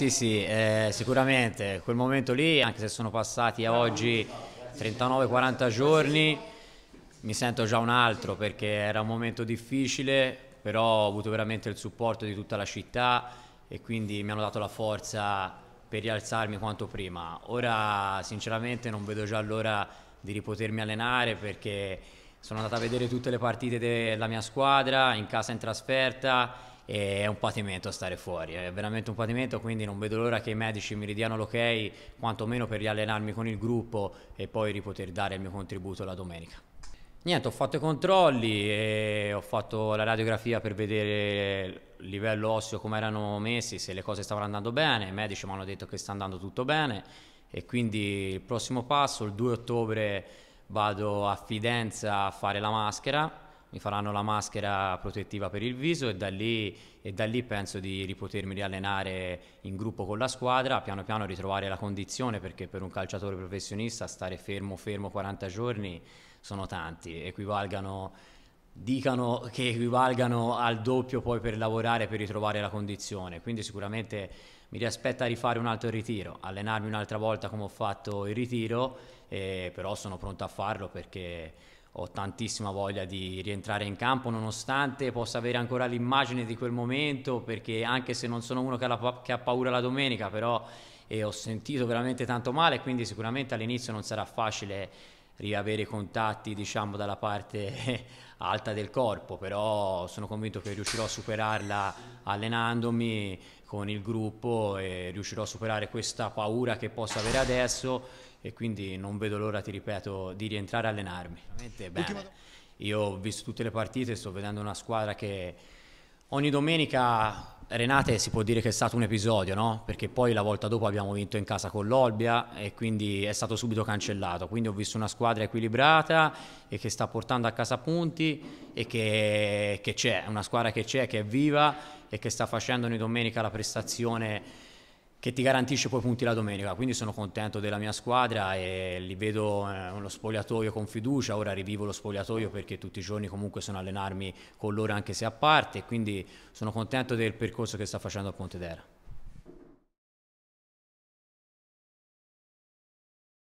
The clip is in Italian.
Sì, sì, eh, sicuramente quel momento lì, anche se sono passati a oggi 39-40 giorni, mi sento già un altro perché era un momento difficile, però ho avuto veramente il supporto di tutta la città e quindi mi hanno dato la forza per rialzarmi quanto prima. Ora sinceramente non vedo già l'ora di ripotermi allenare perché sono andato a vedere tutte le partite della mia squadra, in casa e in trasferta e è un patimento stare fuori, è veramente un patimento, quindi non vedo l'ora che i medici mi ridiano l'ok, quantomeno per riallenarmi con il gruppo e poi ripoter dare il mio contributo la domenica. Niente, ho fatto i controlli e ho fatto la radiografia per vedere il livello osseo come erano messi, se le cose stavano andando bene, i medici mi hanno detto che sta andando tutto bene e quindi il prossimo passo, il 2 ottobre vado a Fidenza a fare la maschera mi faranno la maschera protettiva per il viso e da, lì, e da lì, penso di ripotermi riallenare in gruppo con la squadra, piano piano ritrovare la condizione perché per un calciatore professionista stare fermo fermo 40 giorni sono tanti, equivalgano, dicano che equivalgano al doppio poi per lavorare per ritrovare la condizione, quindi sicuramente mi riaspetta rifare un altro ritiro, allenarmi un'altra volta come ho fatto il ritiro, eh, però sono pronto a farlo perché ho tantissima voglia di rientrare in campo nonostante possa avere ancora l'immagine di quel momento perché anche se non sono uno che ha, la, che ha paura la domenica però eh, ho sentito veramente tanto male quindi sicuramente all'inizio non sarà facile riavere contatti diciamo dalla parte alta del corpo, però sono convinto che riuscirò a superarla allenandomi con il gruppo e riuscirò a superare questa paura che posso avere adesso e quindi non vedo l'ora, ti ripeto, di rientrare a allenarmi. Io ho visto tutte le partite, sto vedendo una squadra che Ogni domenica Renate si può dire che è stato un episodio, no? Perché poi la volta dopo abbiamo vinto in casa con l'Olbia e quindi è stato subito cancellato. Quindi ho visto una squadra equilibrata e che sta portando a casa punti e che, che c'è, una squadra che c'è, che è viva e che sta facendo ogni domenica la prestazione che ti garantisce poi punti la domenica, quindi sono contento della mia squadra e li vedo eh, uno spogliatoio con fiducia, ora rivivo lo spogliatoio perché tutti i giorni comunque sono allenarmi con loro anche se a parte, quindi sono contento del percorso che sta facendo a Pontedera.